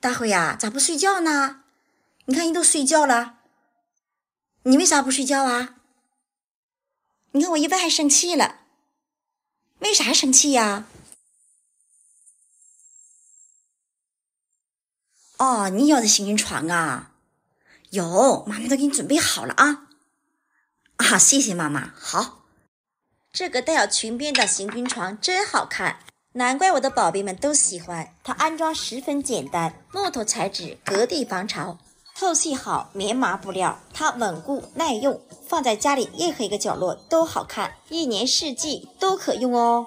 大辉呀，咋不睡觉呢？你看人都睡觉了，你为啥不睡觉啊？你看我一问还生气了，为啥生气呀？哦，你要的行军床啊？有，妈妈都给你准备好了啊！啊，谢谢妈妈。好，这个带有裙边的行军床真好看。难怪我的宝贝们都喜欢它，安装十分简单，木头材质，隔地防潮，透气好，棉麻布料，它稳固耐用，放在家里任何一个角落都好看，一年四季都可用哦。